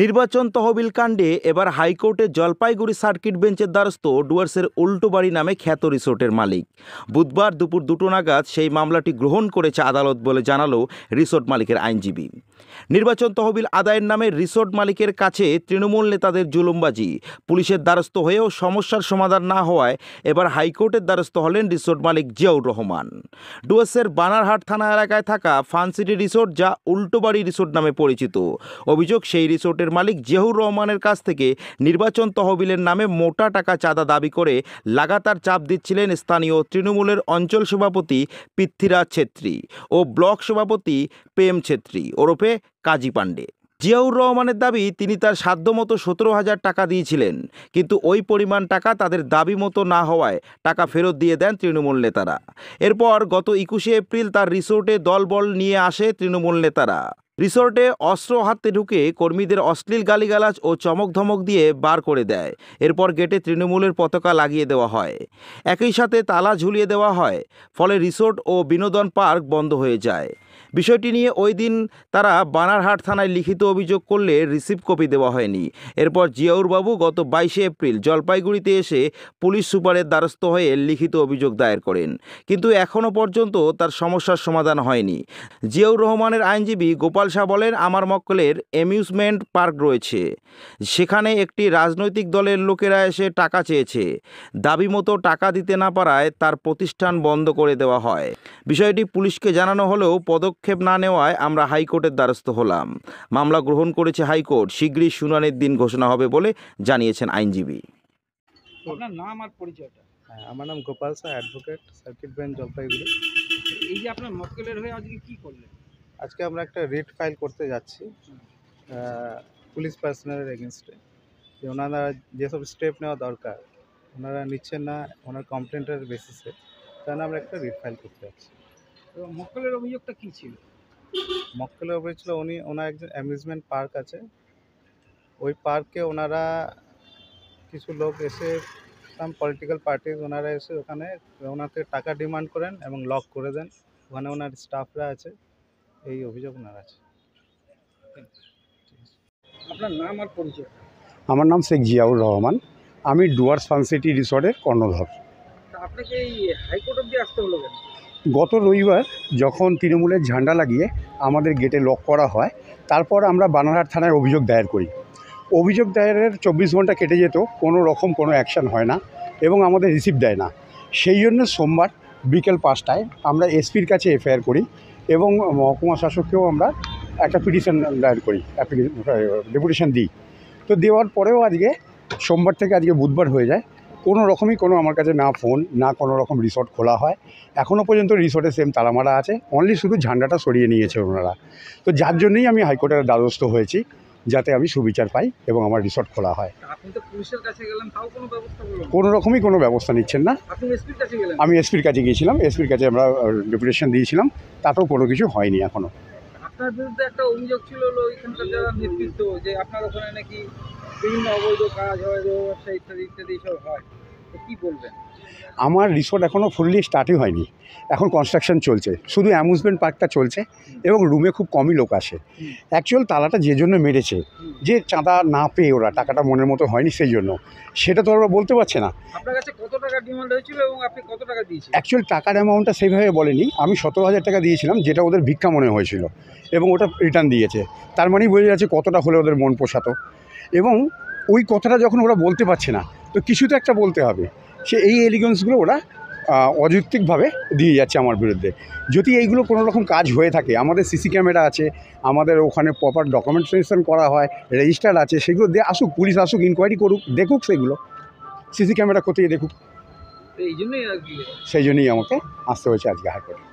নির্বাচন তহবিল কাণ্ডে এবার হাইকোর্টে জলপাইগুড়ি সার্কিট বেঞ্চের দ্বারস্থ ডুয়ার্সের উল্টো বাড়ি নামে খ্যাত রিসোর্টের মালিক বুধবার দুপুর দুটো নাগাদ সেই মামলাটি গ্রহণ করেছে আদালত বলে জানালো রিসোর্ট মালিকের আইনজীবী নির্বাচন তহবিল আদায়ের নামে রিসোর্ট মালিকের কাছে তৃণমূল নেতাদের জুলুমবাজি পুলিশের দ্বারস্থ হয়েও সমস্যার সমাধান না হওয়ায় এবার হাইকোর্টের দ্বারস্থ হলেন রিসোর্ট মালিক জিয়াউর রহমান ডুয়েসের বানারহাট থানা এলাকায় থাকা ফানসিটি রিসোর্ট যা উল্টোবাড়ি রিসোর্ট নামে পরিচিত অভিযোগ সেই রিসোর্টের মালিক জিয়াউর রহমানের কাছ থেকে নির্বাচন তহবিলের নামে মোটা টাকা চাঁদা দাবি করে লাগাতার চাপ দিচ্ছিলেন স্থানীয় তৃণমূলের অঞ্চল সভাপতি পৃথ্বীরাজ ছেত্রী ও ব্লক সভাপতি প্রেম ছেত্রী ওরফে কাজী পাণ্ডে জিয়াউর রহমানের দাবি তিনি তার সাধ্যমতো সতেরো হাজার টাকা দিয়েছিলেন কিন্তু ওই পরিমাণ টাকা তাদের দাবি মতো না হওয়ায় টাকা ফেরত দিয়ে দেন তৃণমূল নেতারা এরপর গত একুশে এপ্রিল তার রিসোর্টে দলবল নিয়ে আসে তৃণমূল নেতারা রিসোর্টে অস্ত্র হাতে ঢুকে কর্মীদের অশ্লীল গালিগালাজ ও চমক ধমক দিয়ে বার করে দেয় এরপর গেটে তৃণমূলের পতাকা লাগিয়ে দেওয়া হয় একই সাথে তালা ঝুলিয়ে দেওয়া হয় ফলে রিসোর্ট ও বিনোদন পার্ক বন্ধ হয়ে যায় বিষয়টি নিয়ে ওই দিন তারা বানারহাট থানায় লিখিত অভিযোগ করলে রিসিভ কপি দেওয়া হয়নি এরপর জিয়াউরবাবু গত বাইশে এপ্রিল জলপাইগুড়িতে এসে পুলিশ সুপারের দ্বারস্থ হয়ে লিখিত অভিযোগ দায়ের করেন কিন্তু এখনও পর্যন্ত তার সমস্যার সমাধান হয়নি জিয়াউর রহমানের আইনজীবী গোপাল শাহ বলেন আমার মক্কলের অ্যামিউজমেন্ট পার্ক রয়েছে সেখানে একটি রাজনৈতিক দলের লোকেরা এসে টাকা চেয়েছে দাবি মতো টাকা দিতে না পারায় তার প্রতিষ্ঠান বন্ধ করে দেওয়া হয় বিষয়টি পুলিশকে জানানো হলেও পদক পদক্ষেপ না নেওয়ায় আমরা হাইকোর্টের দ্বারস্থ হলাম মামলা গ্রহণ করেছে হাইকোর্ট শীঘ্রই শুনানির দিন ঘোষণা হবে বলে জানিয়েছেন আইনজীবী পরিচয়টা হ্যাঁ আমার নাম Gopal sir advocate circuit bench Jalpaiguri এই যে আপনার মক্কেলের হয়ে আজকে কি করলেন আজকে আমরা একটা রিট ফাইল করতে যাচ্ছি পুলিশ পার্সোনালের এগেনস্টে যে ওনারা যেসব স্টেপ নেওয়া দরকার ওনারা নিচ্ছেন না ওনার কমপ্লেন্টের বেসিসে তাহলে আমরা একটা রিট ফাইল করতে যাচ্ছি মক্কেলের অভিযোগটা কী ছিল মক্কেলের অভিযোগ ছিল উনি ওনার একজন অ্যামিউজমেন্ট পার্ক আছে ওই পার্কে ওনারা কিছু লোক এসে সাম পলিটিক্যাল পার্টিজ ওনারা এসে ওখানে ওনার টাকা ডিমান্ড করেন এবং লক করে দেন ওখানে ওনার স্টাফরা আছে এই অভিযোগ ওনার আছে আপনার নাম আর পরিচয় আমার নাম শেখ জিয়াউর রহমান আমি ডুয়ার্স ফান সিটি রিসোর্টের কর্ণধর আপনাকে এই হাইকোর্ট অব্দি আসতে হলো কেন গত রবিবার যখন তৃণমূলের ঝান্ডা লাগিয়ে আমাদের গেটে লক করা হয় তারপর আমরা বানারহাট থানায় অভিযোগ দায়ের করি অভিযোগ দায়েরের চব্বিশ ঘন্টা কেটে যেত কোনো রকম কোনো অ্যাকশান হয় না এবং আমাদের রিসিভ দেয় না সেই জন্য সোমবার বিকেল পাঁচটায় আমরা এসপির কাছে এফআইআর করি এবং মহকুমা শাসককেও আমরা একটা পিটিশন দায়ের করি অ্যাপ্লিকেশন ডেপুটেশন দিই তো দেওয়ার পরেও আজকে সোমবার থেকে আজকে বুধবার হয়ে যায় কোনো রকমই কোনো আমার কাছে না ফোন না কোনো রকম রিসর্ট খোলা হয় এখনও পর্যন্ত রিসর্টে সেম তালামারা আছে অনলি শুধু ঝান্ডাটা সরিয়ে নিয়েছে ওনারা তো যার জন্যই আমি হাইকোর্টের দ্বারস্থ হয়েছি যাতে আমি সুবিচার পাই এবং আমার রিসর্ট খোলা হয় কোনো রকমই কোনো ব্যবস্থা নিচ্ছেন না আমি এসপির কাছে গিয়েছিলাম এসপির কাছে আমরা ডেপুটেশন দিয়েছিলাম তাতেও কোনো কিছু হয়নি এখনও আপনার বিরুদ্ধে একটা অভিযোগ ছিল হলো এখানকার যারা নেতৃত্ব যে আপনার ওখানে নাকি বিভিন্ন অবৈধ কাজ হয় ব্যবসা ইত্যাদি ইত্যাদি সব হয় কি বলবেন আমার রিসোর্ট এখনও ফুললি স্টার্টই হয়নি এখন কনস্ট্রাকশন চলছে শুধু অ্যামুজমেন্ট পার্কটা চলছে এবং রুমে খুব কমই লোক আসে অ্যাকচুয়াল তালাটা যে জন্য মেরেছে যে চাঁদা না পেয়ে ওরা টাকাটা মনের মতো হয়নি সেই জন্য সেটা তো ওরা বলতে পারছে না আপনার কাছে কত টাকা ডিমান্ড হয়েছিল এবং আপনি কত টাকা অ্যাকচুয়াল টাকার অ্যামাউন্টটা সেইভাবে বলেনি আমি সতেরো হাজার টাকা দিয়েছিলাম যেটা ওদের ভিক্ষা মনে হয়েছিল এবং ওটা রিটার্ন দিয়েছে তার মানেই বোঝা যাচ্ছে কতটা হলে ওদের মন পোষাতো এবং ওই কথাটা যখন ওরা বলতে পারছে না তো কিছু তো একটা বলতে হবে সে এই এলিগেন্সগুলো ওরা অযৌক্তিকভাবে দিয়ে যাচ্ছে আমার বিরুদ্ধে যদি এইগুলো কোনো রকম কাজ হয়ে থাকে আমাদের সিসি ক্যামেরা আছে আমাদের ওখানে প্রপার ডকুমেন্টেশন করা হয় রেজিস্টার আছে সেগুলো দিয়ে আসুক পুলিশ আসুক ইনকোয়ারি করুক দেখুক সেগুলো সিসি ক্যামেরা কোথায় দেখুক সেই জন্যই আমাকে আসতে হয়েছে আজকে হাইকোর্টে